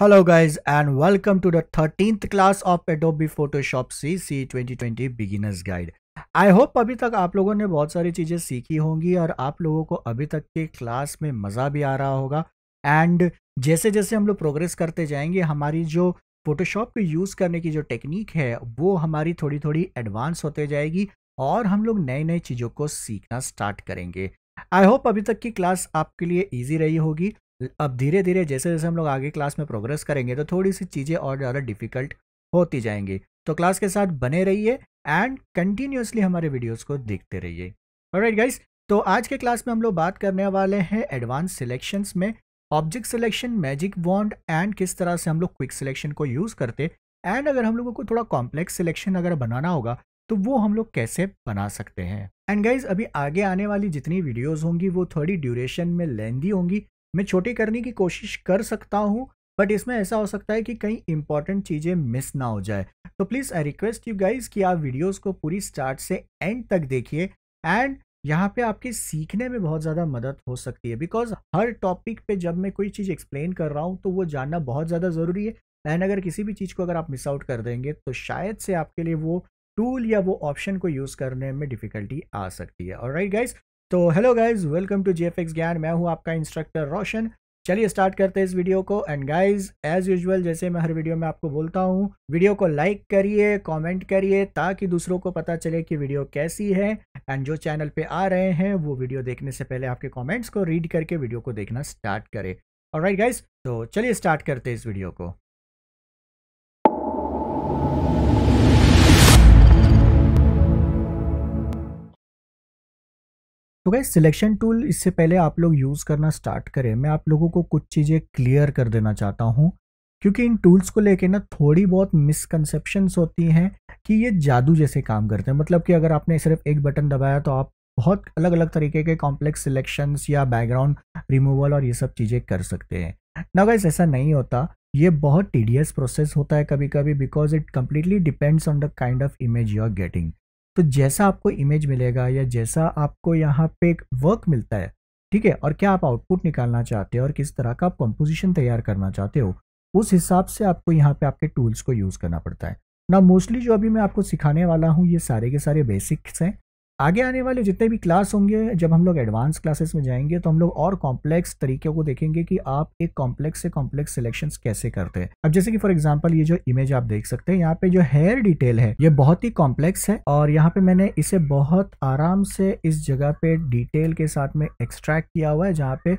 Hello guys and welcome to the 13th class of Adobe Photoshop CC 2020 Beginners Guide. I hope अभी तक आप लोगों ने बहुत सारी चीज़ें सीखी होंगी और आप लोगों को अभी तक के क्लास में मज़ा भी आ रहा होगा एंड जैसे जैसे हम लोग प्रोग्रेस करते जाएंगे हमारी जो फोटोशॉप को यूज़ करने की जो टेक्निक है वो हमारी थोड़ी थोड़ी एडवांस होते जाएगी और हम लोग नए नए चीज़ों को सीखना स्टार्ट करेंगे आई होप अभी तक की क्लास आपके लिए ईजी रही होगी अब धीरे धीरे जैसे जैसे हम लोग आगे क्लास में प्रोग्रेस करेंगे तो थोड़ी सी चीज़ें और ज़्यादा डिफिकल्ट होती जाएंगी तो क्लास के साथ बने रहिए एंड कंटिन्यूसली हमारे वीडियोज को देखते रहिए राइट गाइस तो आज के क्लास में हम लोग बात करने वाले हैं एडवांस सिलेक्शंस में object selection magic wand and किस तरह से हम लोग क्विक सिलेक्शन को यूज़ करते एंड अगर हम लोगों को थोड़ा कॉम्प्लेक्स सिलेक्शन अगर बनाना होगा तो वो हम लोग कैसे बना सकते हैं एंड गाइज अभी आगे आने वाली जितनी वीडियोस होंगी वो थोड़ी ड्यूरेशन में लेंदी होंगी मैं छोटी करने की कोशिश कर सकता हूँ बट इसमें ऐसा हो सकता है कि कहीं इंपॉर्टेंट चीज़ें मिस ना हो जाए तो please I request you guys कि आप वीडियोस को पूरी स्टार्ट से एंड तक देखिए एंड यहाँ पे आपके सीखने में बहुत ज़्यादा मदद हो सकती है बिकॉज हर टॉपिक पे जब मैं कोई चीज़ एक्सप्लेन कर रहा हूँ तो वो जानना बहुत ज़्यादा ज़रूरी है एंड अगर किसी भी चीज़ को अगर आप मिस आउट कर देंगे तो शायद से आपके लिए वो टूल या वो ऑप्शन को यूज़ करने में डिफ़िकल्टी आ सकती है और राइट गाइज तो hello guys welcome to X Gyan मैं हूं आपका इंस्ट्रक्टर रोशन चलिए स्टार्ट करते हैं इस वीडियो को एंड गाइज एज यूजुअल जैसे मैं हर वीडियो में आपको बोलता हूँ वीडियो को लाइक करिए कमेंट करिए ताकि दूसरों को पता चले कि वीडियो कैसी है एंड जो चैनल पे आ रहे हैं वो वीडियो देखने से पहले आपके कॉमेंट्स को रीड करके वीडियो को देखना स्टार्ट करे और राइट गाइज तो चलिए स्टार्ट करते हैं इस वीडियो को तो सिलेक्शन टूल इससे पहले आप लोग यूज़ करना स्टार्ट करें मैं आप लोगों को कुछ चीज़ें क्लियर कर देना चाहता हूँ क्योंकि इन टूल्स को लेके ना थोड़ी बहुत मिसकंसेप्शंस होती हैं कि ये जादू जैसे काम करते हैं मतलब कि अगर आपने सिर्फ एक बटन दबाया तो आप बहुत अलग अलग तरीके के कॉम्प्लेक्स सिलेक्शंस या बैकग्राउंड रिमूवल और ये सब चीज़ें कर सकते हैं ना गाइस ऐसा नहीं होता ये बहुत टीडियस प्रोसेस होता है कभी कभी because it completely depends on the kind of image you are getting तो जैसा आपको इमेज मिलेगा या जैसा आपको यहाँ पे एक वर्क मिलता है ठीक है और क्या आप आउटपुट निकालना चाहते हो और किस तरह का आप कंपोजिशन तैयार करना चाहते हो उस हिसाब से आपको यहाँ पे आपके टूल्स को यूज़ करना पड़ता है ना मोस्टली जो अभी मैं आपको सिखाने वाला हूँ ये सारे के सारे बेसिक्स हैं आगे आने वाले जितने भी क्लास होंगे जब हम लोग एडवांस क्लासेस में जाएंगे तो हम लोग और कॉम्प्लेक्स तरीके को देखेंगे कि आप एक कॉम्प्लेक्स से कॉम्प्लेक्स सिलेक्शंस कैसे करते हैं अब जैसे कि फॉर एग्जांपल ये जो इमेज आप देख सकते हैं यहाँ पे जो हेयर डिटेल है ये बहुत ही कॉम्प्लेक्स है और यहाँ पे मैंने इसे बहुत आराम से इस जगह पे डिटेल के साथ में एक्सट्रैक्ट किया हुआ है जहाँ पे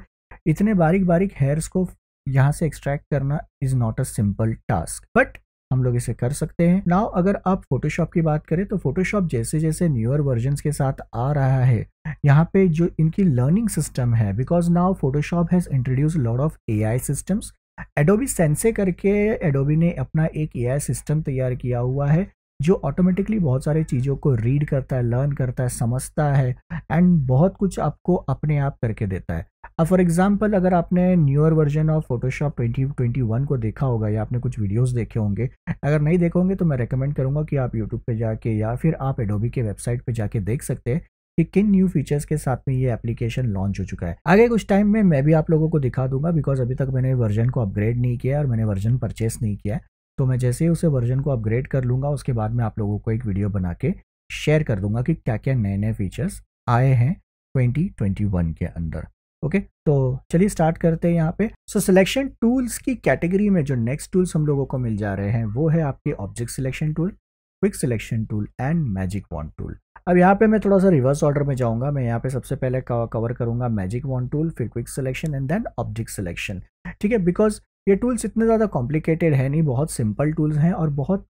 इतने बारीक बारीक हेयर्स को यहाँ से एक्सट्रैक्ट करना is not a simple task but हम लोग इसे कर सकते हैं नाउ अगर आप फोटोशॉप की बात करें तो फोटोशॉप जैसे जैसे न्यूअर वर्जन के साथ आ रहा है यहाँ पे जो इनकी लर्निंग सिस्टम है because now Photoshop has introduce lot of A I systems Adobe sensei करके एडोबी ने अपना एक ए आई सिस्टम तैयार किया हुआ है जो ऑटोमेटिकली बहुत सारी चीज़ों को रीड करता है लर्न करता है समझता है एंड बहुत कुछ आपको अपने आप करके देता है अब फॉर एग्जांपल अगर आपने न्यूअर वर्जन ऑफ फोटोशॉप 2021 को देखा होगा या आपने कुछ वीडियोस देखे होंगे अगर नहीं देखे होंगे तो मैं रेकमेंड करूँगा कि आप यूट्यूब पर जाके या फिर आप एडोबी के वेबसाइट पर जाके देख सकते हैं कि किन न्यू फीचर्स के साथ में ये एप्लीकेशन लॉन्च हो चुका है आगे कुछ टाइम में मैं भी आप लोगों को दिखा दूंगा बिकॉज अभी तक मैंने वर्जन को अपग्रेड नहीं किया और मैंने वर्जन परचेस नहीं किया तो मैं जैसे ही उसे वर्जन को अपग्रेड कर लूँगा उसके बाद मैं आप लोगों को एक वीडियो बना के शेयर कर दूंगा कि क्या क्या नए नए फीचर्स आए हैं 2021 के अंदर ओके okay, तो चलिए स्टार्ट करते हैं यहाँ पे सो सिलेक्शन टूल्स की कैटेगरी में जो नेक्स्ट टूल्स हम लोगों को मिल जा रहे हैं वो है आपके object selection tool quick selection tool and magic wand tool अब यहाँ पे मैं थोड़ा सा रिवर्स ऑर्डर में जाऊँगा मैं यहाँ पे सबसे पहले कवर करूँगा मैजिक वॉन्ट टूल फिर quick selection and then object selection ठीक है बिकॉज ये टूल्स इतने ज़्यादा कॉम्प्लिकेटेड है नहीं बहुत सिंपल टूल्स हैं और बहुत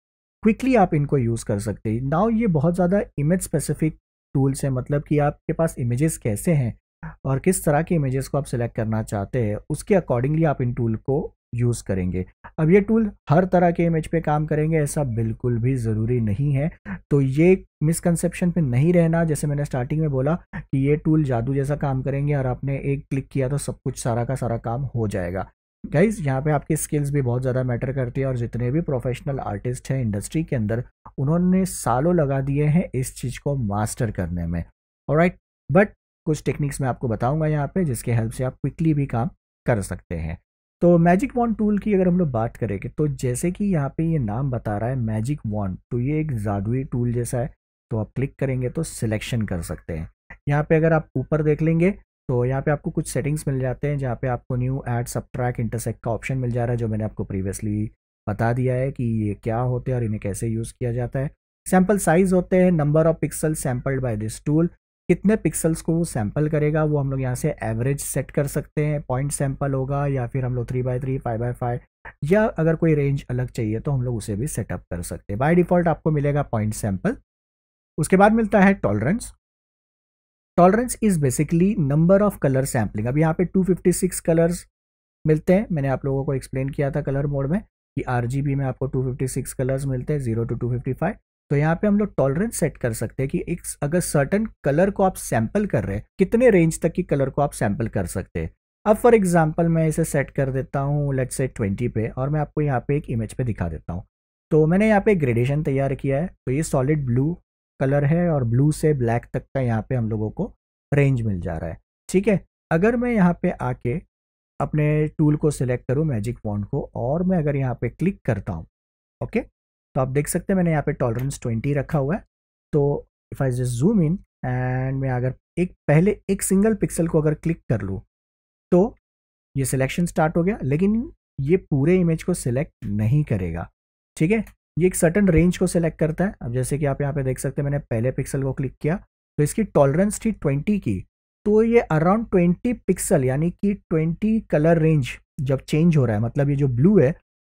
क्विकली आप इनको यूज़ कर सकते हैं नाउ ये बहुत ज़्यादा इमेज स्पेसिफिक टूल्स हैं मतलब कि आपके पास इमेजेस कैसे हैं और किस तरह के इमेजेस को आप सिलेक्ट करना चाहते हैं उसके अकॉर्डिंगली आप इन टूल को यूज़ करेंगे अब ये टूल हर तरह के इमेज पे काम करेंगे ऐसा बिल्कुल भी ज़रूरी नहीं है तो ये मिसकंसेप्शन पे नहीं रहना जैसे मैंने स्टार्टिंग में बोला कि ये टूल जादू जैसा काम करेंगे और आपने एक क्लिक किया तो सब कुछ सारा का सारा काम हो जाएगा गाइज यहाँ पे आपकी स्किल्स भी बहुत ज़्यादा मैटर करती है और जितने भी प्रोफेशनल आर्टिस्ट हैं इंडस्ट्री के अंदर उन्होंने सालों लगा दिए हैं इस चीज़ को मास्टर करने में राइट बट कुछ टेक्निक्स मैं आपको बताऊंगा यहाँ पे जिसके हेल्प से आप क्विकली भी काम कर सकते हैं तो मैजिक वॉन्ड टूल की अगर हम लोग बात करेंगे तो जैसे कि यहाँ पे ये नाम बता रहा है मैजिक वॉन्ड तो ये एक जादुई टूल जैसा है तो आप क्लिक करेंगे तो सिलेक्शन कर सकते हैं यहाँ पे अगर आप ऊपर देख लेंगे तो यहाँ पे आपको कुछ सेटिंग्स मिल जाते हैं जहाँ पे आपको न्यू ऐड सब्ट्रैक इंटरसेक्ट का ऑप्शन मिल जा रहा है जो मैंने आपको प्रीवियसली बता दिया है कि ये क्या होते हैं और इन्हें कैसे यूज़ किया जाता है सैम्पल साइज होते हैं number of pixel sampled by this tool कितने पिक्सल्स को वो सैम्पल करेगा वो हम लोग यहाँ से एवरेज सेट कर सकते हैं पॉइंट सैम्पल होगा या फिर हम लोग three by three five by five या अगर कोई रेंज अलग चाहिए तो हम लोग उसे भी सेटअप कर सकते हैं बाय डिफ़ॉल्ट आपको मिलेगा पॉइंट सैम्पल उसके बाद मिलता है tolerance tolerance is basically number of colour sampling अब यहाँ पे 256 कलर्स मिलते हैं मैंने आप लोगों को एक्सप्लेन किया था कलर मोड में कि आर में आपको 256 कलर्स मिलते हैं जीरो टू टू तो यहाँ पे हम लोग टॉलरेंस सेट कर सकते हैं कि एक अगर सर्टन कलर को आप सैंपल कर रहे हैं कितने रेंज तक की कलर को आप सैंपल कर सकते हैं अब फॉर एग्जाम्पल मैं इसे सेट कर देता हूँ लेट से ट्वेंटी पे और मैं आपको यहाँ पे एक इमेज पे दिखा देता हूँ तो मैंने यहाँ पे ग्रेडेशन तैयार किया है तो ये सॉलिड ब्लू कलर है और ब्लू से ब्लैक तक का यहाँ पे हम लोगों को रेंज मिल जा रहा है ठीक है अगर मैं यहाँ पे आके अपने टूल को सिलेक्ट करूँ मैजिक वॉन्ड को और मैं अगर यहाँ पे क्लिक करता हूँ ओके तो आप देख सकते हैं मैंने यहाँ पे टॉलरेंस ट्वेंटी रखा हुआ है तो if I just zoom in and मैं अगर एक पहले एक सिंगल पिक्सल को अगर क्लिक कर लूँ तो ये सिलेक्शन स्टार्ट हो गया लेकिन ये पूरे इमेज को सिलेक्ट नहीं करेगा ठीक है ये एक सर्टन रेंज को सिलेक्ट करता है अब जैसे कि आप यहाँ पे देख सकते हैं मैंने पहले पिक्सल को क्लिक किया तो इसकी टॉलरेंस थी ट्वेंटी की तो ये अराउंड ट्वेंटी पिक्सल यानी कि ट्वेंटी कलर रेंज जब चेंज हो रहा है मतलब ये जो ब्लू है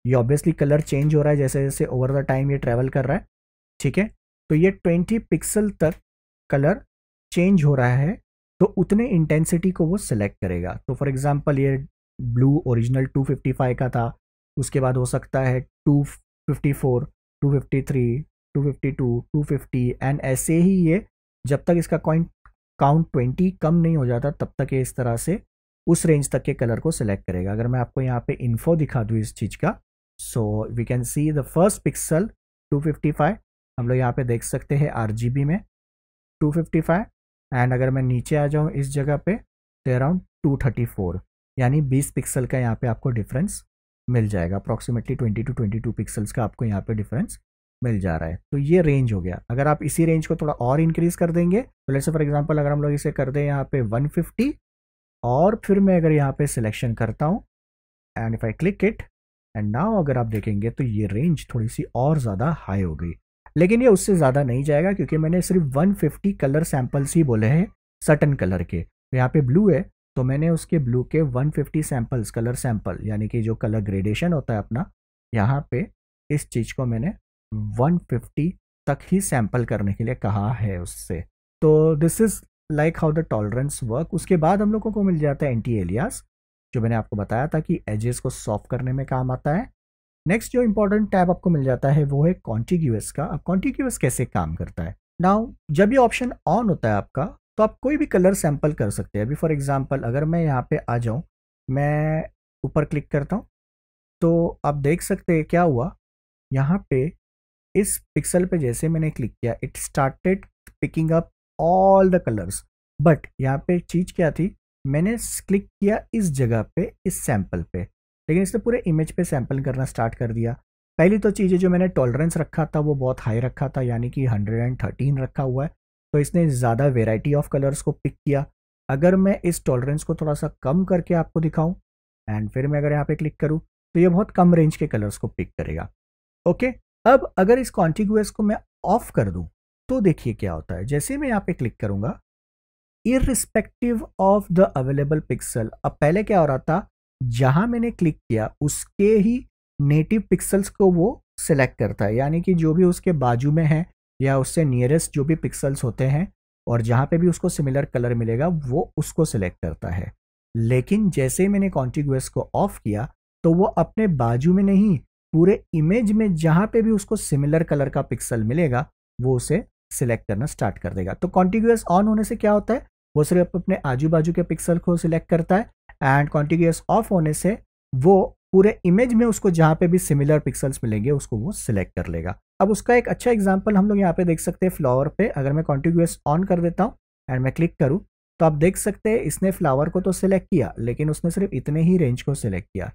ये ऑब्वियसली कलर चेंज हो रहा है जैसे जैसे ओवर द टाइम ये ट्रेवल कर रहा है ठीक है तो ये ट्वेंटी पिक्सल तक कलर चेंज हो रहा है तो उतने इंटेंसिटी को वो सिलेक्ट करेगा तो फॉर एग्जाम्पल ये ब्लू ओरिजिनल 255 का था उसके बाद हो सकता है 254 253, 252, 250 एंड ऐसे ही ये जब तक इसका कॉइन काउंट 20 कम नहीं हो जाता तब तक ये इस तरह से उस रेंज तक के कलर को सिलेक्ट करेगा अगर मैं आपको यहाँ पे इन्फो दिखा दूँ इस चीज़ का so we can see the first pixel 255 हम लोग यहाँ पे देख सकते हैं आर में 255 एंड अगर मैं नीचे आ जाऊँ इस जगह पे तो अराउंड 234 यानी 20 पिक्सल का यहाँ पे आपको डिफरेंस मिल जाएगा approximately twenty two twenty two pixels का आपको यहाँ पे डिफरेंस मिल जा रहा है तो ये रेंज हो गया अगर आप इसी रेंज को थोड़ा और इंक्रीज कर देंगे तो जैसे फॉर एग्जांपल अगर हम लोग इसे कर दें यहाँ पे 150 और फिर मैं अगर यहाँ पे सिलेक्शन करता हूँ and if I click it and now अगर आप देखेंगे तो ये रेंज थोड़ी सी और ज़्यादा हाई हो गई लेकिन ये उससे ज़्यादा नहीं जाएगा क्योंकि मैंने सिर्फ फिफ्टी कलर सैम्पल्स ही बोले हैं सटन कलर के तो यहाँ पे ब्लू है तो मैंने उसके ब्लू के 150 सैंपल्स कलर सैंपल यानी कि जो कलर ग्रेडेशन होता है अपना यहाँ पे इस चीज़ को मैंने 150 तक ही सैंपल करने के लिए कहा है उससे तो this is like how the tolerance work उसके बाद हम लोगों को मिल जाता है एंटी एलियास जो मैंने आपको बताया था कि एजेस को सॉफ्ट करने में काम आता है नेक्स्ट जो इंपॉर्टेंट टैब आपको मिल जाता है वो है कॉन्टिग्यूस का अब कॉन्टिग्यूस कैसे काम करता है नाउ जब ये ऑप्शन ऑन होता है आपका तो आप कोई भी कलर सैम्पल कर सकते हैं अभी फॉर एग्ज़ाम्पल अगर मैं यहाँ पे आ जाऊँ मैं ऊपर क्लिक करता हूँ तो आप देख सकते हैं क्या हुआ यहाँ पे इस पिक्सल पे जैसे मैंने क्लिक किया it started picking up all the colours but यहाँ पे चीज़ क्या थी मैंने क्लिक किया इस जगह पे इस सैम्पल पे लेकिन इसने पूरे इमेज पे सैम्पल करना स्टार्ट कर दिया पहली तो चीज़ें जो मैंने टॉलरेंस रखा था वो बहुत हाई रखा था यानी कि 113 रखा हुआ है तो इसने ज़्यादा वेराइटी ऑफ कलर्स को पिक किया अगर मैं इस टॉलरेंस को थोड़ा सा कम करके आपको दिखाऊं एंड फिर मैं अगर यहाँ पे क्लिक करूँ तो ये बहुत कम रेंज के कलर्स को पिक करेगा ओके अब अगर इस कॉन्टिग्यूस को मैं ऑफ कर दूँ तो देखिए क्या होता है जैसे मैं यहाँ पे क्लिक करूँगा irrespective of the available pixel अब पहले क्या हो रहा था जहाँ मैंने क्लिक किया उसके ही नेटिव पिक्सल्स को वो सिलेक्ट करता है यानी कि जो भी उसके बाजू में है या उससे नियरेस्ट जो भी पिक्सल्स होते हैं और जहाँ पे भी उसको सिमिलर कलर मिलेगा वो उसको सिलेक्ट करता है लेकिन जैसे ही मैंने कॉन्टिग्यूस को ऑफ किया तो वो अपने बाजू में नहीं पूरे इमेज में जहाँ पे भी उसको सिमिलर कलर का पिक्सल मिलेगा वो उसे सिलेक्ट करना स्टार्ट कर देगा तो कॉन्टिग्यूस ऑन होने से क्या होता है वो सिर्फ अपने आजू बाजू के पिक्सल को सिलेक्ट करता है एंड कॉन्टिग्यूस ऑफ होने से वो पूरे इमेज में उसको जहाँ पे भी सिमिलर पिक्सल्स मिलेंगे उसको वो सिलेक्ट कर लेगा अब उसका एक अच्छा एग्जाम्पल हम लोग यहाँ पे देख सकते हैं फ्लावर पे अगर मैं कॉन्टिग्यूस ऑन कर देता हूँ एंड मैं क्लिक करूँ तो आप देख सकते हैं इसने फ्लावर को तो सिलेक्ट किया लेकिन उसने सिर्फ इतने ही रेंज को सिलेक्ट किया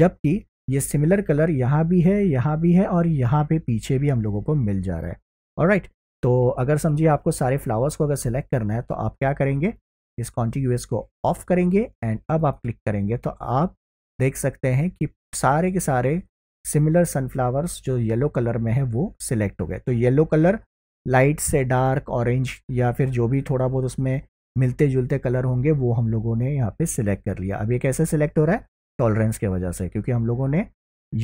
जबकि ये सिमिलर कलर यहाँ भी है यहाँ भी है और यहाँ पे पीछे भी हम लोगों को मिल जा रहा है और राइट तो अगर समझिए आपको सारे फ्लावर्स को अगर सिलेक्ट करना है तो आप क्या करेंगे इस कॉन्टिग्यूएस को ऑफ करेंगे एंड अब आप क्लिक करेंगे तो आप देख सकते हैं कि सारे के सारे सिमिलर सनफ्लावर्स जो येलो कलर में है वो सिलेक्ट हो गए तो येलो कलर लाइट से डार्क ऑरेंज या फिर जो भी थोड़ा बहुत उसमें मिलते जुलते कलर होंगे वो हम लोगों ने यहाँ पे सिलेक्ट कर लिया अब ये कैसे सिलेक्ट हो रहा है टॉलरेंस के वजह से क्योंकि हम लोगों ने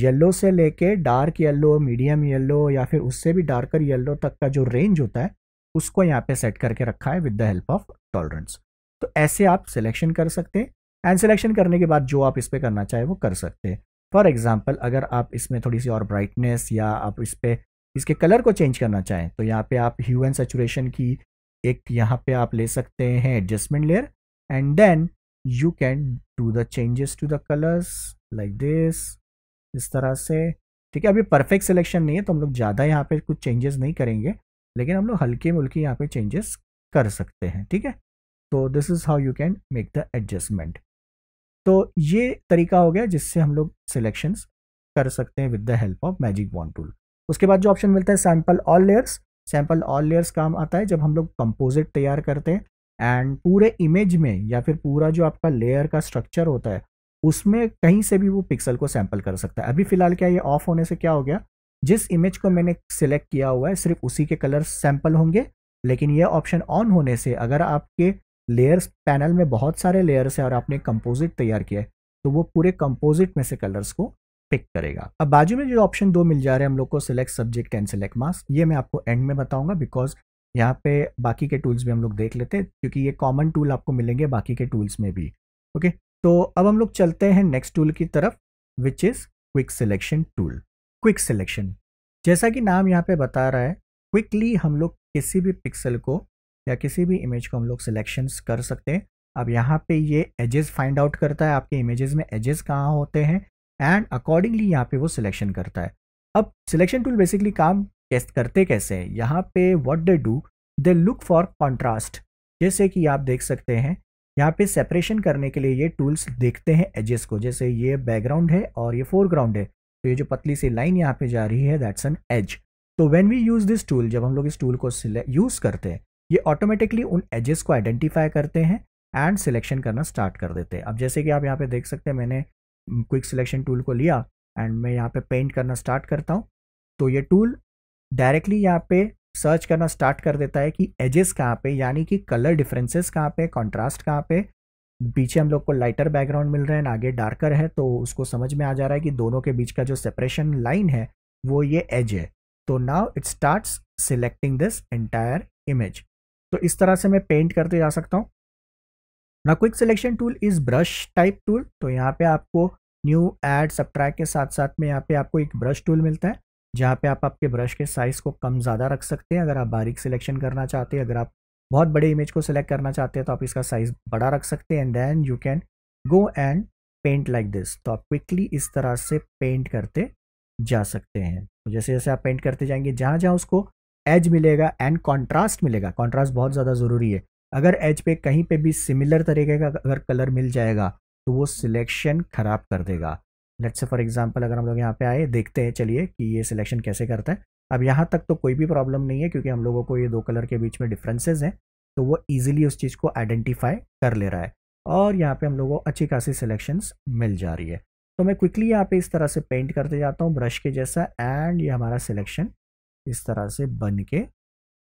येलो से लेके डार्क येलो मीडियम येलो या फिर उससे भी डार्कर येलो तक का जो रेंज होता है उसको यहाँ पे सेट करके रखा है with the help of tolerance तो ऐसे आप सिलेक्शन कर सकते हैं एंड सिलेक्शन करने के बाद जो आप इस पर करना चाहें वो कर सकते हैं फॉर एग्ज़ाम्पल अगर आप इसमें थोड़ी सी और ब्राइटनेस या आप इस पर इसके कलर को चेंज करना चाहें तो यहाँ पे आप ह्यू एंड सेचुरेशन की एक यहाँ पे आप ले सकते हैं adjustment layer and then you can do the changes to the colours like this इस तरह से ठीक है अभी परफेक्ट सिलेक्शन नहीं है तो हम लोग ज़्यादा यहाँ पे कुछ चेंजेस नहीं करेंगे लेकिन हम लोग हल्के मुल्के यहाँ पे चेंजेस कर सकते हैं ठीक है तो this is how you can make the adjustment तो ये तरीका हो गया जिससे हम लोग सिलेक्शंस कर सकते हैं with the help of magic wand tool उसके बाद जो ऑप्शन मिलता है sample all layers sample all layers काम आता है जब हम लोग कंपोजिट तैयार करते हैं एंड पूरे इमेज में या फिर पूरा जो आपका लेयर का स्ट्रक्चर होता है उसमें कहीं से भी वो पिक्सल को सैंपल कर सकता है अभी फिलहाल क्या ये ऑफ होने से क्या हो गया जिस इमेज को मैंने सिलेक्ट किया हुआ है सिर्फ उसी के कलर सैंपल होंगे लेकिन यह ऑप्शन ऑन होने से अगर आपके लेयर्स पैनल में बहुत सारे लेयर्स है और आपने कंपोजिट तैयार किया है तो वो पूरे कंपोजिट में से कलर्स को पिक करेगा अब बाजू में जो ऑप्शन दो मिल जा रहे हैं हम लोग को select subject and select mask ये मैं आपको एंड में बताऊंगा बिकॉज यहाँ पे बाकी के टूल्स भी हम लोग देख लेते हैं क्योंकि ये कॉमन टूल आपको मिलेंगे बाकी के टूल्स में भी ओके तो अब हम लोग चलते हैं नेक्स्ट टूल की तरफ which is quick selection tool quick selection जैसा कि नाम यहाँ पे बता रहा है क्विकली हम लोग किसी भी पिक्सल को या किसी भी इमेज को हम लोग सिलेक्शन कर सकते हैं अब यहाँ पे ये एजेस फाइंड आउट करता है आपके इमेजेस में एजेस कहाँ होते हैं एंड अकॉर्डिंगली यहाँ पे वो सिलेक्शन करता है अब सिलेक्शन टूल बेसिकली काम कैस करते कैसे हैं यहाँ पे what they do they look for contrast जैसे कि आप देख सकते हैं यहाँ पे सेपरेशन करने के लिए ये टूल्स देखते हैं एजेस को जैसे ये बैकग्राउंड है और ये फोरग्राउंड है तो ये जो पतली सी लाइन यहाँ पे जा रही है दैट्स एन एज तो when we use this tool जब हम लोग इस टूल को यूज़ करते हैं ये ऑटोमेटिकली उन एजेस को आइडेंटिफाई करते हैं एंड सिलेक्शन करना स्टार्ट कर देते हैं अब जैसे कि आप यहाँ पे देख सकते हैं मैंने क्विक सिलेक्शन टूल को लिया एंड मैं यहाँ पे पेंट करना स्टार्ट करता हूँ तो ये टूल डायरेक्टली यहाँ पे सर्च करना स्टार्ट कर देता है कि एजेस कहाँ पे यानी कि कलर डिफरेंसेस कहाँ पे कॉन्ट्रास्ट कहाँ पे पीछे हम लोग को लाइटर बैकग्राउंड मिल रहे हैं आगे डार्कर है तो उसको समझ में आ जा रहा है कि दोनों के बीच का जो सेपरेशन लाइन है वो ये एज है तो now it start selecting this entire image तो इस तरह से मैं पेंट करते जा सकता हूँ ना quick selection tool is brush type tool तो यहाँ पे आपको न्यू एड सब्ट्रैक के साथ साथ में यहाँ पे आपको एक ब्रश टूल मिलता है जहाँ पे आप आपके ब्रश के साइज़ को कम ज़्यादा रख सकते हैं अगर आप बारीक सिलेक्शन करना चाहते हैं अगर आप बहुत बड़े इमेज को सिलेक्ट करना चाहते हैं तो आप इसका साइज़ बड़ा रख सकते हैं and then you can go and paint like this तो आप क्विकली इस तरह से पेंट करते जा सकते हैं तो जैसे जैसे आप पेंट करते जाएंगे जहाँ जहाँ उसको एज मिलेगा एंड कॉन्ट्रास्ट मिलेगा कॉन्ट्रास्ट बहुत ज़्यादा ज़रूरी है अगर एज पे कहीं पे भी सिमिलर तरीके का अगर कलर मिल जाएगा तो वो सिलेक्शन ख़राब कर देगा लेट्स से फॉर एग्जांपल अगर हम लोग यहाँ पे आए देखते हैं चलिए कि ये सिलेक्शन कैसे करता है अब यहाँ तक तो कोई भी प्रॉब्लम नहीं है क्योंकि हम लोगों को ये दो कलर के बीच में डिफ्रेंसेज हैं तो वो ईजिली उस चीज़ को आइडेंटिफाई कर ले रहा है और यहाँ पर हम लोगों को अच्छी खासी सिलेक्शंस मिल जा रही है तो मैं क्विकली यहाँ पे इस तरह से पेंट करते जाता हूँ ब्रश के जैसा एंड ये हमारा सिलेक्शन इस तरह से बन के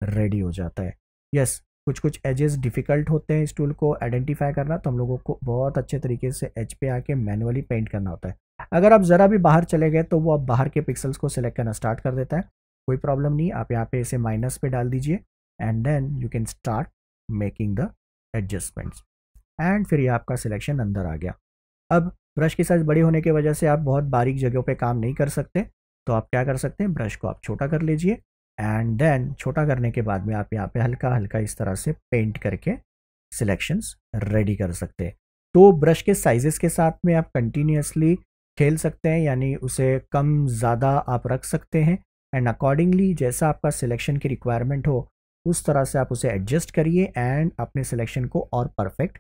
रेडी हो जाता है यस yes, कुछ कुछ एजेस डिफ़िकल्ट होते हैं इस टूल को आइडेंटिफाई करना तो हम लोगों को बहुत अच्छे तरीके से एच पे आके मैनुअली पेंट करना होता है अगर आप ज़रा भी बाहर चले गए तो वो आप बाहर के पिक्सल्स को सिलेक्ट करना स्टार्ट कर देता है कोई प्रॉब्लम नहीं आप यहाँ पे इसे माइनस पे डाल दीजिए and then you can start making the adjustments and फिर ये आपका सिलेक्शन अंदर आ गया अब ब्रश की साइज़ बड़ी होने की वजह से आप बहुत बारीक जगहों पर काम नहीं कर सकते तो आप क्या कर सकते हैं ब्रश को आप छोटा कर लीजिए एंड देन छोटा करने के बाद में आप यहाँ पे हल्का हल्का इस तरह से पेंट करके सिलेक्शंस रेडी कर सकते हैं तो ब्रश के साइजेस के साथ में आप कंटिन्यूसली खेल सकते हैं यानी उसे कम ज़्यादा आप रख सकते हैं एंड अकॉर्डिंगली जैसा आपका सिलेक्शन की रिक्वायरमेंट हो उस तरह से आप उसे एडजस्ट करिए एंड अपने सिलेक्शन को और परफेक्ट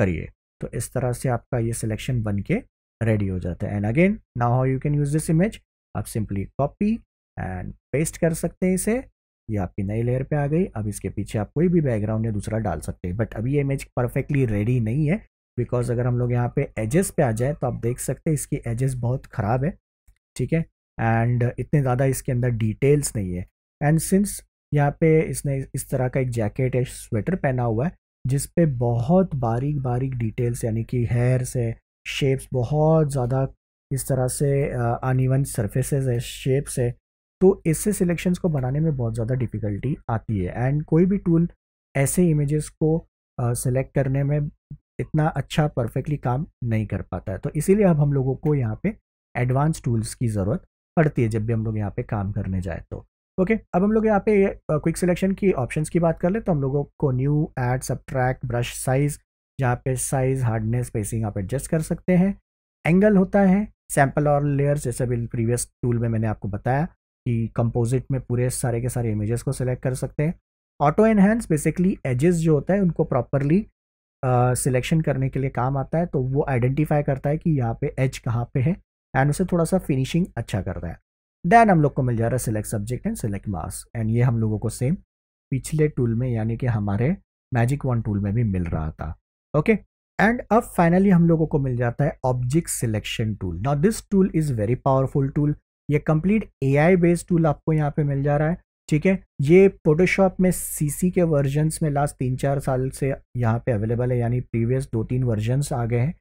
करिए तो इस तरह से आपका ये सिलेक्शन बन के रेडी हो जाता है and again now how you can use this image आप सिंपली कॉपी एंड पेस्ट कर सकते हैं इसे ये आपकी नई लेयर पे आ गई अब इसके पीछे आप कोई भी बैकग्राउंड या दूसरा डाल सकते हैं बट अभी ये इमेज परफेक्टली रेडी नहीं है बिकॉज अगर हम लोग यहाँ पे एजेस पे आ जाए तो आप देख सकते हैं इसकी एजेस बहुत ख़राब है ठीक है एंड इतने ज़्यादा इसके अंदर डिटेल्स नहीं है एंड सिंस यहाँ पे इसने इस तरह का एक जैकेट या स्वेटर पहना हुआ है जिस पे बहुत बारीक बारीक डिटेल्स यानी कि हेयर से शेप्स बहुत ज़्यादा इस तरह से अनइवन सरफेसेस है शेप्स है तो इससे सिलेक्शंस को बनाने में बहुत ज़्यादा डिफ़िकल्टी आती है एंड कोई भी टूल ऐसे इमेजेस को सिलेक्ट करने में इतना अच्छा परफेक्टली काम नहीं कर पाता है तो इसीलिए अब हम लोगों को यहाँ पे एडवांस टूल्स की ज़रूरत पड़ती है जब भी हम लोग यहाँ पे काम करने जाए तो ओके okay, अब हम लोग यहाँ पे क्विक सिलेक्शन की ऑप्शंस की बात कर ले तो हम लोगों को new add sub brush size जहाँ पे साइज़ हार्डनेस स्पेसिंग आप एडजस्ट कर सकते हैं एंगल होता है सैम्पल और लेयर्स जैसे भी प्रीवियस टूल में मैंने आपको बताया कि कंपोजिट में पूरे सारे के सारे इमेजेस को सिलेक्ट कर सकते हैं ऑटो एनहेंस बेसिकली एजेस जो होता है उनको प्रॉपरली सिलेक्शन uh, करने के लिए काम आता है तो वो आइडेंटिफाई करता है कि यहाँ पे एज कहाँ पे है एंड उसे थोड़ा सा फिनिशिंग अच्छा करता है देन हम लोग को मिल जा रहा है select subject and select mask and ये हम लोगों को सेम पिछले टूल में यानी कि हमारे मैजिक वन टूल में भी मिल रहा था ओके okay? एंड अब फाइनली हम लोगों को मिल जाता है object selection tool now this tool is very powerful tool ये कंप्लीट एआई बेस्ड टूल आपको यहाँ पे मिल जा रहा है ठीक है ये फोटोशॉप में सीसी के वर्जन्स में लास्ट तीन चार साल से यहाँ पे अवेलेबल है यानी प्रीवियस दो तीन वर्जन्स आ गए हैं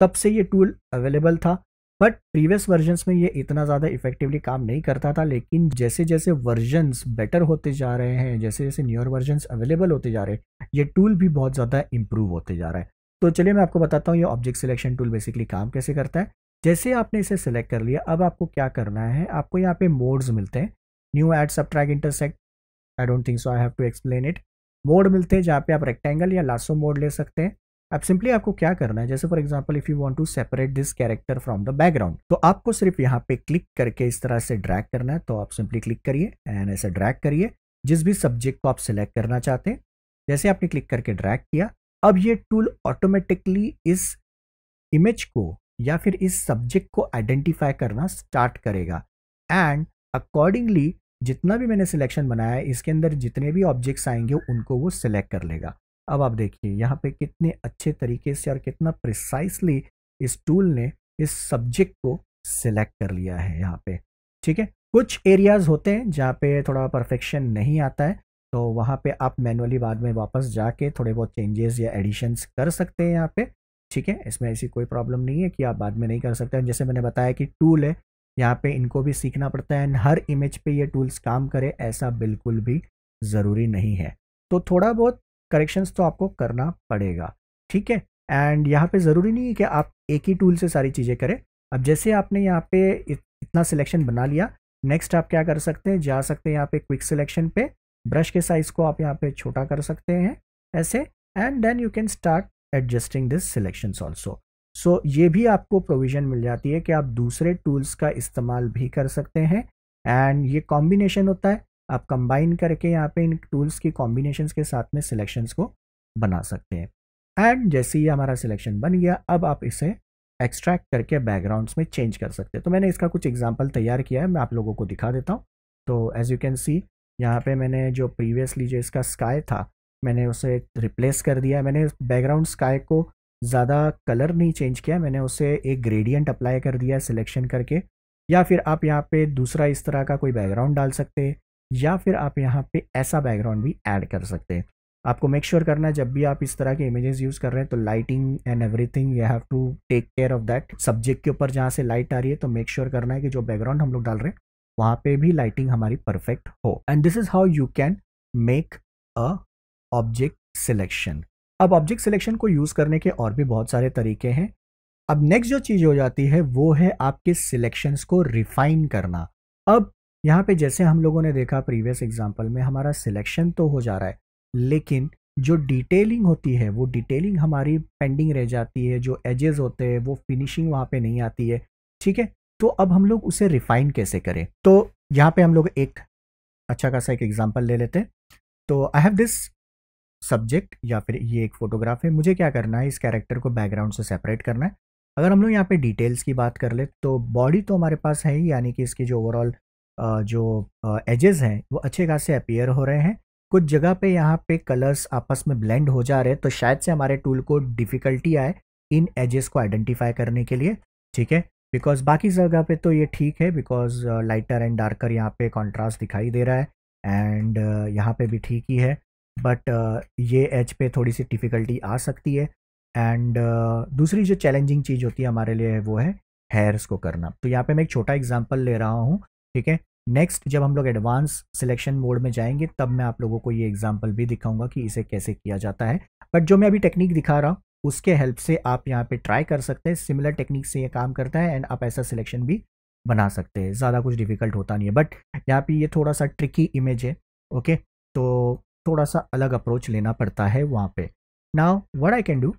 तब से ये टूल अवेलेबल था बट प्रीवियस वर्जन्स में ये इतना ज़्यादा इफेक्टिवली काम नहीं करता था लेकिन जैसे जैसे वर्जन्स बेटर होते जा रहे हैं जैसे जैसे न्यूअर वर्जन्स अवेलेबल होते जा रहे हैं ये टूल भी बहुत ज़्यादा इम्प्रूव होते जा रहा है तो चलिए मैं आपको बताता हूँ ये ऑब्जेक्ट सिलेक्शन टूल बेसिकली काम कैसे करता है जैसे आपने इसे सिलेक्ट कर लिया अब आपको क्या करना है आपको यहाँ पे मोड्स मिलते हैं new add track intersect I don't think so I have to explain it mode मिलते हैं जहाँ पे आप रेक्टेंगल या लासो मोड ले सकते हैं अब सिंपली आपको क्या करना है जैसे for example if you want to separate this character from the background तो आपको सिर्फ यहाँ पे क्लिक करके इस तरह से ड्रैक करना है तो आप सिंपली क्लिक करिए एंड ऐसे ड्रैक करिए जिस भी सब्जेक्ट को आप सिलेक्ट करना चाहते हैं जैसे आपने क्लिक करके ड्रैक किया अब ये टूल ऑटोमेटिकली इस इमेज को या फिर इस सब्जेक्ट को आइडेंटिफाई करना स्टार्ट करेगा एंड अकॉर्डिंगली जितना भी मैंने सिलेक्शन बनाया है इसके अंदर जितने भी ऑब्जेक्ट्स आएंगे उनको वो सिलेक्ट कर लेगा अब आप देखिए यहाँ पे कितने अच्छे तरीके से और कितना प्रिसाइसली इस टूल ने इस सब्जेक्ट को सिलेक्ट कर लिया है यहाँ पे ठीक है कुछ एरियाज होते हैं जहाँ पे थोड़ा परफेक्शन नहीं आता है तो वहाँ पे आप मैनुअली बाद में वापस जाके थोड़े बहुत चेंजेस या एडिशंस कर सकते हैं यहाँ पे ठीक है इसमें ऐसी कोई प्रॉब्लम नहीं है कि आप बाद में नहीं कर सकते जैसे मैंने बताया कि टूल है यहाँ पे इनको भी सीखना पड़ता है एंड हर इमेज पे ये टूल्स काम करे ऐसा बिल्कुल भी ज़रूरी नहीं है तो थोड़ा बहुत करेक्शंस तो आपको करना पड़ेगा ठीक है एंड यहाँ पे ज़रूरी नहीं है कि आप एक ही टूल से सारी चीज़ें करें अब जैसे आपने यहाँ पे इतना सिलेक्शन बना लिया नेक्स्ट आप क्या कर सकते हैं जा सकते हैं यहाँ पे क्विक सिलेक्शन पे ब्रश के साइज को आप यहाँ पे छोटा कर सकते हैं ऐसे and then you can start adjusting this selection also so ये भी आपको प्रोविजन मिल जाती है कि आप दूसरे टूल्स का इस्तेमाल भी कर सकते हैं एंड ये कॉम्बिनेशन होता है आप कंबाइन करके यहाँ पे इन टूल्स की कॉम्बिनेशन के साथ में सिलेक्शन को बना सकते हैं एंड जैसे ही हमारा सिलेक्शन बन गया अब आप इसे एक्सट्रैक्ट करके बैकग्राउंड्स में चेंज कर सकते हैं तो मैंने इसका कुछ एग्जाम्पल तैयार किया है मैं आप लोगों को दिखा देता हूँ तो एज यू कैन सी यहाँ पे मैंने जो प्रीवियसली जो इसका स्काई था मैंने उसे रिप्लेस कर दिया मैंने बैकग्राउंड स्काई को ज़्यादा कलर नहीं चेंज किया मैंने उसे एक ग्रेडियंट अप्लाई कर दिया सिलेक्शन करके या फिर आप यहाँ पे दूसरा इस तरह का कोई बैकग्राउंड डाल सकते हैं या फिर आप यहाँ पे ऐसा बैकग्राउंड भी ऐड कर सकते हैं आपको मेक श्योर sure करना है जब भी आप इस तरह के इमेजेस यूज़ कर रहे हैं तो lighting and everything you have to take care of that subject के ऊपर जहाँ से लाइट आ रही है तो मेक श्योर sure करना है कि जो बैकग्राउंड हम लोग डाल रहे हैं वहां पे भी लाइटिंग हमारी परफेक्ट हो and this is how you can make a object selection अब ऑब्जेक्ट सिलेक्शन को यूज़ करने के और भी बहुत सारे तरीके हैं अब नेक्स्ट जो चीज़ हो जाती है वो है आपके सिलेक्शन को रिफाइन करना अब यहाँ पे जैसे हम लोगों ने देखा प्रीवियस एग्जाम्पल में हमारा सिलेक्शन तो हो जा रहा है लेकिन जो डिटेलिंग होती है वो डिटेलिंग हमारी पेंडिंग रह जाती है जो एजेस होते हैं वो फिनिशिंग वहाँ पे नहीं आती है ठीक है तो अब हम लोग उसे रिफाइन कैसे करें तो यहाँ पे हम लोग एक अच्छा खासा एक एग्जाम्पल ले लेते हैं तो आई हैव दिस सब्जेक्ट या फिर ये एक फोटोग्राफ है मुझे क्या करना है इस कैरेक्टर को बैकग्राउंड से सेपरेट करना है अगर हम लोग यहाँ पे डिटेल्स की बात कर ले तो बॉडी तो हमारे पास है ही यानी कि इसके जो ओवरऑल जो एजेस हैं वो अच्छे खासे अपियर हो रहे हैं कुछ जगह पे यहाँ पे कलर्स आपस में ब्लेंड हो जा रहे हैं तो शायद से हमारे टूल को डिफ़िकल्टी आए इन एजेस को आइडेंटिफाई करने के लिए ठीक है बिकॉज बाकी जगह पे तो ये ठीक है बिकॉज लाइटर एंड डार्कर यहाँ पे कॉन्ट्रास्ट दिखाई दे रहा है एंड uh, यहाँ पे भी ठीक ही है बट uh, ये एज पे थोड़ी सी डिफ़िकल्टी आ सकती है एंड uh, दूसरी जो चैलेंजिंग चीज़ होती है हमारे लिए वो है हेयर्स को करना तो यहाँ पे मैं एक छोटा एग्जांपल ले रहा हूँ ठीक है नेक्स्ट जब हम लोग एडवांस सिलेक्शन मोड में जाएंगे तब मैं आप लोगों को ये एग्जाम्पल भी दिखाऊंगा कि इसे कैसे किया जाता है बट जो मैं अभी टेक्निक दिखा रहा हूँ उसके हेल्प से आप यहाँ पे ट्राई कर सकते हैं सिमिलर टेक्निक से ये काम करता है एंड आप ऐसा सिलेक्शन भी बना सकते हैं ज़्यादा कुछ डिफिकल्ट होता नहीं है बट यहाँ पे ये थोड़ा सा ट्रिकी इमेज है ओके तो थोड़ा सा अलग अप्रोच लेना पड़ता है वहाँ पे now what I can do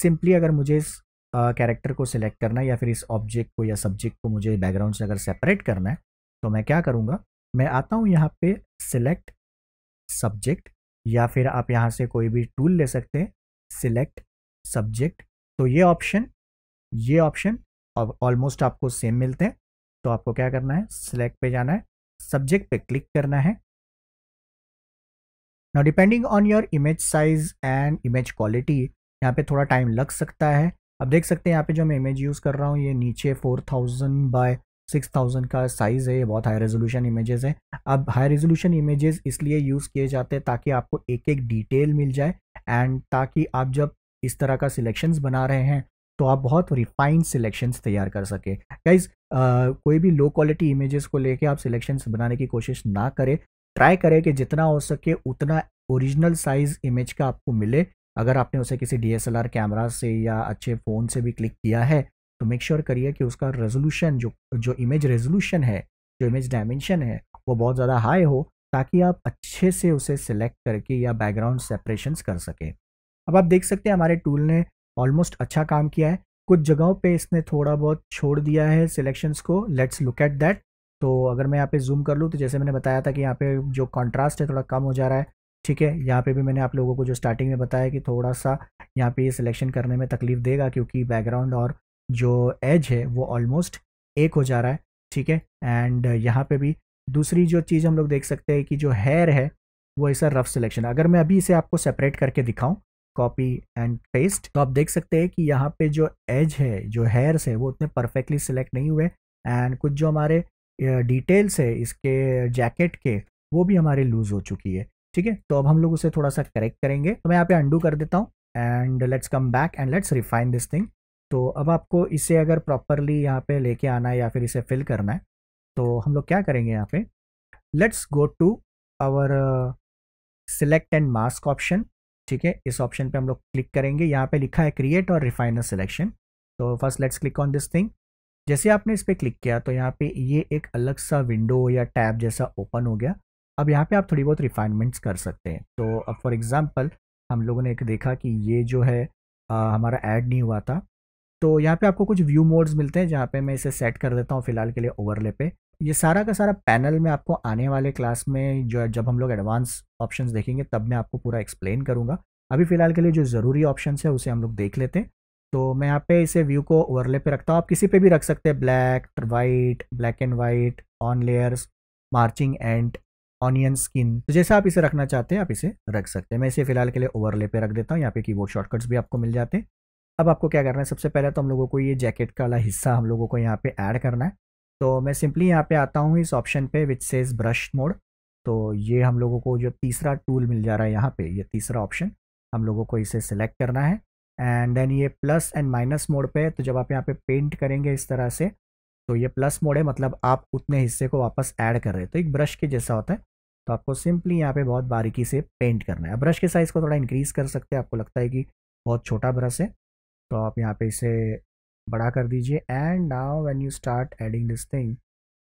simply अगर मुझे इस कैरेक्टर uh, को सिलेक्ट करना है या फिर इस ऑब्जेक्ट को या सब्जेक्ट को मुझे बैकग्राउंड से अगर सेपरेट करना है तो मैं क्या करूँगा मैं आता हूँ यहाँ पे सिलेक्ट सब्जेक्ट या फिर आप यहाँ से कोई भी टूल ले सकते हैं सिलेक्ट सब्जेक्ट तो ये ऑप्शन ये ऑप्शन ऑलमोस्ट आपको सेम मिलते हैं तो आपको क्या करना है सिलेक्ट पे जाना है सब्जेक्ट पे क्लिक करना है now depending on your image size and image quality यहाँ पे थोड़ा टाइम लग सकता है अब देख सकते हैं यहाँ पे जो मैं इमेज यूज़ कर रहा हूँ ये नीचे 4000 बाय 6000 का साइज़ है ये बहुत हाई रेजोल्यूशन इमेजेस है अब हाई रेजोल्यूशन इमेजेस इसलिए यूज़ किए जाते हैं ताकि आपको एक एक डिटेल मिल जाए एंड ताकि आप जब इस तरह का सिलेक्शंस बना रहे हैं तो आप बहुत रिफाइंड सिलेक्शंस तैयार कर सके गाइज कोई भी लो क्वालिटी इमेजेस को लेके आप सिलेक्शंस बनाने की कोशिश ना करें ट्राई करें कि जितना हो सके उतना ओरिजिनल साइज इमेज का आपको मिले अगर आपने उसे किसी डी कैमरा से या अच्छे फ़ोन से भी क्लिक किया है तो मेक श्योर करिए कि उसका रेजोल्यूशन जो जो इमेज रेजोल्यूशन है जो इमेज डायमेंशन है वो बहुत ज़्यादा हाई हो ताकि आप अच्छे से उसे सिलेक्ट करके या बैकग्राउंड सेपरेशंस कर सकें अब आप देख सकते हैं हमारे टूल ने ऑलमोस्ट अच्छा काम किया है कुछ जगहों पे इसने थोड़ा बहुत छोड़ दिया है सिलेक्शंस को लेट्स लुक एट दैट तो अगर मैं यहाँ पे जूम कर लूँ तो जैसे मैंने बताया था कि यहाँ पे जो कॉन्ट्रास्ट है थोड़ा कम हो जा रहा है ठीक है यहाँ पे भी मैंने आप लोगों को जो स्टार्टिंग में बताया कि थोड़ा सा यहाँ पे ये सिलेक्शन करने में तकलीफ देगा क्योंकि बैकग्राउंड और जो एज है वो ऑलमोस्ट एक हो जा रहा है ठीक है एंड यहाँ पे भी दूसरी जो चीज़ हम लोग देख सकते हैं कि जो हेयर है वो ऐसा रफ सिलेक्शन अगर मैं अभी इसे आपको सेपरेट करके दिखाऊँ कॉपी एंड पेस्ट तो आप देख सकते हैं कि यहाँ पे जो एज है जो हेयर्स है वो उतने परफेक्टली सिलेक्ट नहीं हुए एंड कुछ जो हमारे डिटेल्स है इसके जैकेट के वो भी हमारे लूज़ हो चुकी है ठीक है तो अब हम लोग उसे थोड़ा सा करेक्ट करेंगे तो मैं यहाँ पे अंडू कर देता हूँ and let's come back and let's refine this thing तो अब आपको इसे अगर प्रॉपरली यहाँ पे लेके आना है या फिर इसे फिल करना है तो हम लोग क्या करेंगे यहाँ पे let's go to our select and mask option ठीक है इस ऑप्शन पे हम लोग क्लिक करेंगे यहाँ पे लिखा है क्रिएट और रिफाइनर सिलेक्शन तो first let's click on this thing जैसे आपने इस पर क्लिक किया तो यहाँ पे ये एक अलग सा विंडो या टैब जैसा ओपन हो गया अब यहाँ पे आप थोड़ी बहुत रिफाइनमेंट्स कर सकते हैं तो अब फॉर एग्जाम्पल हम लोगों ने एक देखा कि ये जो है आ, हमारा ऐड नहीं हुआ था तो यहाँ पे आपको कुछ व्यू मोड्स मिलते हैं जहाँ पे मैं इसे सेट कर देता हूँ फिलहाल के लिए ओवरले पे ये सारा का सारा पैनल में आपको आने वाले क्लास में जो जब हम लोग एडवांस ऑप्शंस देखेंगे तब मैं आपको पूरा एक्सप्लेन करूँगा अभी फ़िलहाल के लिए जो ज़रूरी ऑप्शन है उसे हम लोग देख लेते हैं तो मैं यहाँ पे इसे व्यू को ओवरले पे रखता हूँ आप किसी पे भी रख सकते हैं black white black and white on layers marching and onion skin तो जैसे आप इसे रखना चाहते हैं आप इसे रख सकते हैं मैं इसे फिलहाल के लिए ओवरले पे रख देता हूँ यहाँ पे वो शॉर्टकट्स भी आपको मिल जाते हैं अब आपको क्या करना है सबसे पहले तो हम लोगों को ये जैकेट का वाला हिस्सा हम लोगों को यहाँ पे ऐड करना है तो मैं सिंपली यहाँ पे आता हूँ इस ऑप्शन पे विच सेज ब्रश मोड तो ये हम लोगों को जो तीसरा टूल मिल जा रहा है यहाँ पे ये तीसरा ऑप्शन हम लोगों को इसे सिलेक्ट करना है एंड देन ये प्लस एंड माइनस मोड पे तो जब आप यहाँ पे पेंट करेंगे इस तरह से तो ये प्लस मोड है मतलब आप उतने हिस्से को वापस ऐड कर रहे हैं तो एक ब्रश के जैसा होता है तो आपको सिंपली यहाँ पे बहुत बारीकी से पेंट करना है ब्रश के साइज़ को थोड़ा इंक्रीज़ कर सकते हैं आपको लगता है कि बहुत छोटा ब्रश है तो आप यहाँ पे इसे बड़ा कर दीजिए and now when you start adding this thing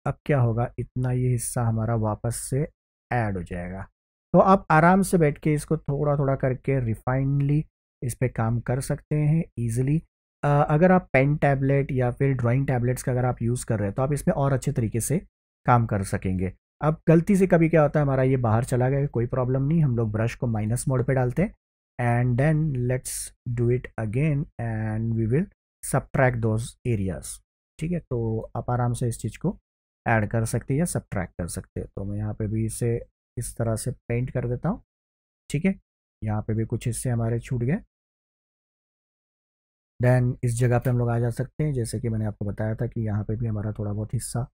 अब क्या होगा इतना ये हिस्सा हमारा वापस से ऐड हो जाएगा तो आप आराम से बैठ के इसको थोड़ा थोड़ा करके रिफाइनली इस पर काम कर सकते हैं ईजिली अगर आप पेन टैबलेट या फिर ड्राइंग टैबलेट्स का अगर आप यूज़ कर रहे हैं तो आप इसमें और अच्छे तरीके से काम कर सकेंगे अब गलती से कभी क्या होता है हमारा ये बाहर चला गया कोई प्रॉब्लम नहीं हम लोग ब्रश को माइनस मोड पे डालते हैं and then let's do it again and we will subtract those areas ठीक है तो आप आराम से इस चीज़ को ऐड कर सकते हैं या सब्ट्रैक्ट कर सकते हैं तो मैं यहाँ पे भी इसे इस तरह से पेंट कर देता हूँ ठीक है यहाँ पे भी कुछ हिस्से हमारे छूट गए देन इस जगह पे हम लोग आ जा सकते हैं जैसे कि मैंने आपको बताया था कि यहाँ पे भी हमारा थोड़ा बहुत हिस्सा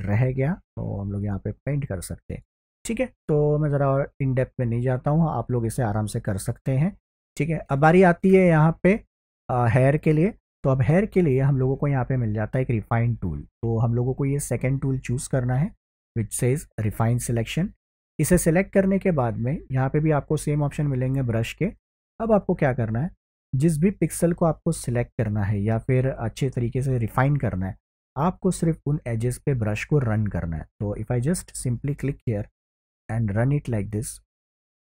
रह गया तो हम लोग यहाँ पे पेंट कर सकते हैं ठीक है तो मैं ज़रा और इन डेप्थ में नहीं जाता हूँ आप लोग इसे आराम से कर सकते हैं ठीक है अब बारी आती है यहाँ पे हेयर के लिए तो अब हेयर के लिए हम लोगों को यहाँ पे मिल जाता है एक रिफाइन टूल तो हम लोगों को ये सेकेंड टूल चूज़ करना है विच सेज रिफाइन सिलेक्शन इसे सिलेक्ट करने के बाद में यहाँ पे भी आपको सेम ऑप्शन मिलेंगे ब्रश के अब आपको क्या करना है जिस भी पिक्सल को आपको सिलेक्ट करना है या फिर अच्छे तरीके से रिफाइन करना है आपको सिर्फ उन एजेस पे ब्रश को रन करना है तो if I just simply click here and run it like this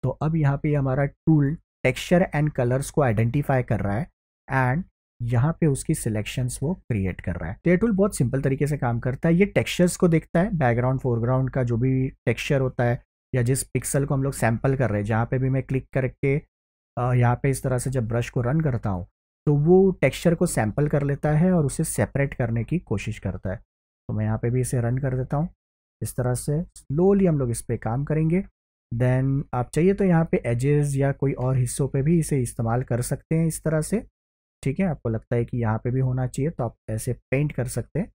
तो अब यहाँ पे हमारा टूल टेक्सचर एंड कलर्स को आइडेंटिफाई कर रहा है एंड यहाँ पे उसकी सिलेक्शंस वो क्रिएट कर रहा है तो ये टूल बहुत सिंपल तरीके से काम करता है ये टेक्सचर्स को देखता है बैकग्राउंड फोरग्राउंड का जो भी टेक्सचर होता है या जिस पिक्सल को हम लोग सैम्पल कर रहे हैं जहाँ पे भी मैं क्लिक करके यहाँ पे इस तरह से जब ब्रश को रन करता हूँ तो वो टेक्स्चर को सैम्पल कर लेता है और उसे सेपरेट करने की कोशिश करता है तो मैं यहाँ पे भी इसे रन कर देता हूँ इस तरह से स्लोली हम लोग इस पर काम करेंगे देन आप चाहिए तो यहाँ पे एजेस या कोई और हिस्सों पे भी इसे इस्तेमाल कर सकते हैं इस तरह से ठीक है आपको लगता है कि यहाँ पे भी होना चाहिए तो आप ऐसे पेंट कर सकते हैं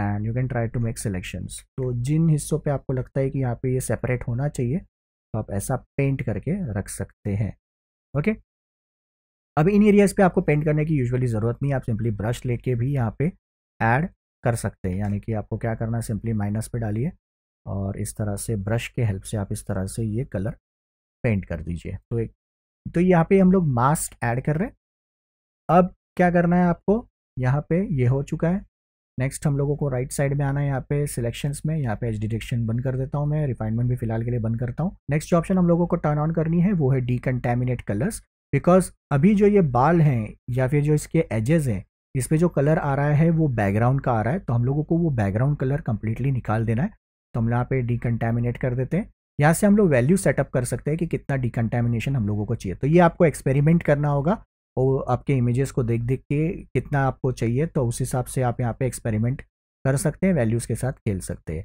and you can try to make selections तो जिन हिस्सों पे आपको लगता है कि यहाँ पे ये सेपरेट होना चाहिए तो आप ऐसा पेंट करके रख सकते हैं ओके अब इन एरियाज पे आपको पेंट करने की यूजली ज़रूरत नहीं है आप सिंपली ब्रश लेके भी यहाँ पे ऐड कर सकते हैं यानी कि आपको क्या करना है सिंपली माइनस पे डालिए और इस तरह से ब्रश के हेल्प से आप इस तरह से ये कलर पेंट कर दीजिए तो एक तो यहाँ पे हम लोग मास्क ऐड कर रहे हैं अब क्या करना है आपको यहाँ पे ये हो चुका है नेक्स्ट हम लोगों को राइट right साइड में आना है यहाँ पे सिलेक्शंस में यहाँ पे एच डिटेक्शन बंद कर देता हूँ मैं रिफाइनमेंट भी फिलहाल के लिए बंद करता हूँ नेक्स्ट ऑप्शन हम लोगों को टर्न ऑन करनी है वो है डी कंटेमिनेट कलर्स बिकॉज अभी जो ये बाल हैं या फिर जो इसके एजेस हैं इस पर जो कलर आ रहा है वो बैकग्राउंड का आ रहा है तो हम लोगों को वो बैकग्राउंड कलर कंप्लीटली निकाल देना है तो हम यहाँ पे कंटेमिनेट कर देते हैं यहाँ से हम लोग वैल्यू सेटअप कर सकते हैं कि कितना डिकन्टेमिनेशन हम लोगों को चाहिए तो ये आपको एक्सपेरिमेंट करना होगा वो आपके इमेजेस को देख देख के कितना आपको चाहिए तो उस हिसाब से आप यहाँ पे एक्सपेरिमेंट कर सकते हैं वैल्यूज़ के साथ खेल सकते हैं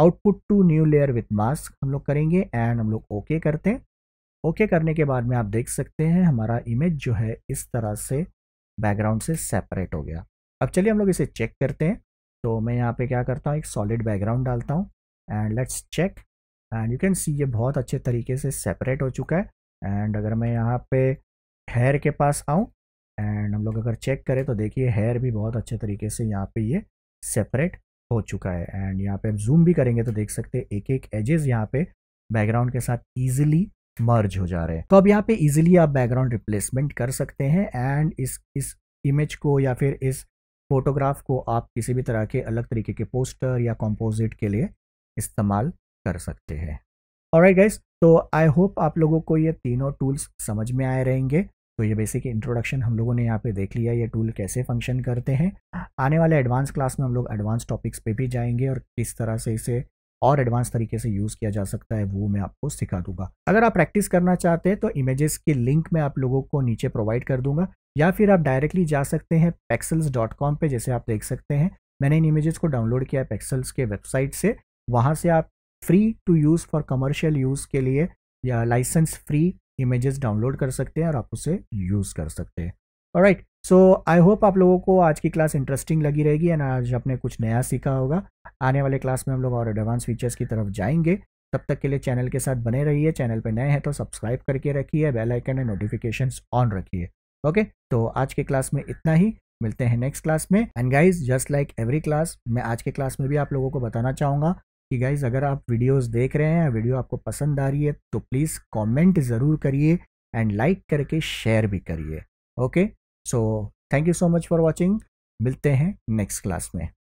output to new layer with mask हम लोग करेंगे एंड हम लोग ओके okay करते हैं ओके okay करने के बाद में आप देख सकते हैं हमारा इमेज जो है इस तरह से बैकग्राउंड से सेपरेट हो गया अब चलिए हम लोग इसे चेक करते हैं तो मैं यहाँ पे क्या करता हूँ एक सॉलिड बैकग्राउंड डालता हूँ and let's check and you can see ये बहुत अच्छे तरीके से सेपरेट हो चुका है एंड अगर मैं यहाँ पे हेयर के पास आऊँ एंड हम लोग अगर चेक करें तो देखिए हेयर भी बहुत अच्छे तरीके से यहाँ पे ये सेपरेट हो चुका है एंड यहाँ पे हम जूम भी करेंगे तो देख सकते हैं एक एक एजेस यहाँ पे बैकग्राउंड के साथ ईजिली मर्ज हो जा रहे हैं तो अब यहाँ पे इजीली आप बैकग्राउंड रिप्लेसमेंट कर सकते हैं एंड इस इस इमेज को या फिर इस फोटोग्राफ को आप किसी भी तरह के अलग तरीके के पोस्टर या कॉम्पोजिट के लिए इस्तेमाल कर सकते हैं और गाइस तो आई होप आप लोगों को ये तीनों टूल्स समझ में आए रहेंगे तो ये बेसिक इंट्रोडक्शन हम लोगों ने यहाँ पे देख लिया ये टूल कैसे फंक्शन करते हैं आने वाले एडवांस क्लास में हम लोग एडवांस टॉपिक्स पे भी जाएंगे और किस तरह से इसे और एडवांस तरीके से यूज़ किया जा सकता है वो मैं आपको सिखा दूंगा अगर आप प्रैक्टिस करना चाहते हैं तो इमेजेस की लिंक मैं आप लोगों को नीचे प्रोवाइड कर दूंगा या फिर आप डायरेक्टली जा सकते हैं पैक्सल्स डॉट कॉम पर जैसे आप देख सकते हैं मैंने इन इमेजेस को डाउनलोड किया है पैक्सल्स के वेबसाइट से वहाँ से आप free to use for commercial use के लिए या लाइसेंस फ्री इमेजेस डाउनलोड कर सकते हैं और आप उसे यूज़ कर सकते हैं राइट सो आई होप आप लोगों को आज की क्लास इंटरेस्टिंग लगी रहेगी एंड आज आपने कुछ नया सीखा होगा आने वाले क्लास में हम लोग और एडवांस फीचर्स की तरफ जाएंगे तब तक के लिए चैनल के साथ बने रहिए चैनल पर नए हैं तो सब्सक्राइब करके रखिए bell icon and notification on रखिए ओके तो आज के क्लास में इतना ही मिलते हैं नेक्स्ट क्लास में and guys just like every class मैं आज के क्लास में भी आप लोगों को बताना चाहूंगा कि गाइज अगर आप वीडियोस देख रहे हैं वीडियो आपको पसंद आ रही है तो प्लीज़ कमेंट ज़रूर करिए एंड लाइक करके शेयर भी करिए okay so thank you so much for watching मिलते हैं नेक्स्ट क्लास में